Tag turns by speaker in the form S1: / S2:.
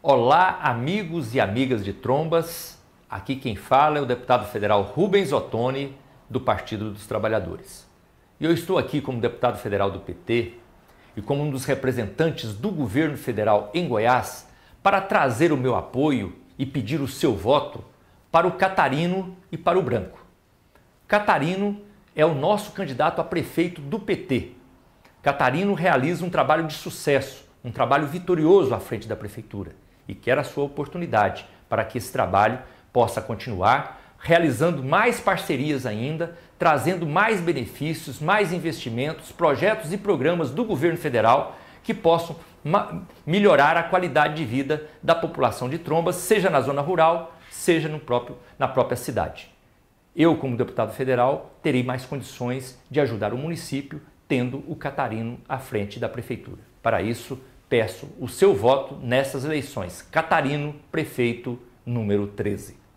S1: Olá, amigos e amigas de trombas. Aqui quem fala é o deputado federal Rubens Ottoni, do Partido dos Trabalhadores. E eu estou aqui como deputado federal do PT e como um dos representantes do governo federal em Goiás para trazer o meu apoio e pedir o seu voto para o Catarino e para o Branco. Catarino é o nosso candidato a prefeito do PT. Catarino realiza um trabalho de sucesso, um trabalho vitorioso à frente da prefeitura e quer a sua oportunidade para que esse trabalho possa continuar realizando mais parcerias ainda, trazendo mais benefícios, mais investimentos, projetos e programas do governo federal que possam melhorar a qualidade de vida da população de Trombas, seja na zona rural, seja no próprio, na própria cidade. Eu, como deputado federal, terei mais condições de ajudar o município, tendo o Catarino à frente da prefeitura. Para isso, peço o seu voto nessas eleições. Catarino, prefeito número 13.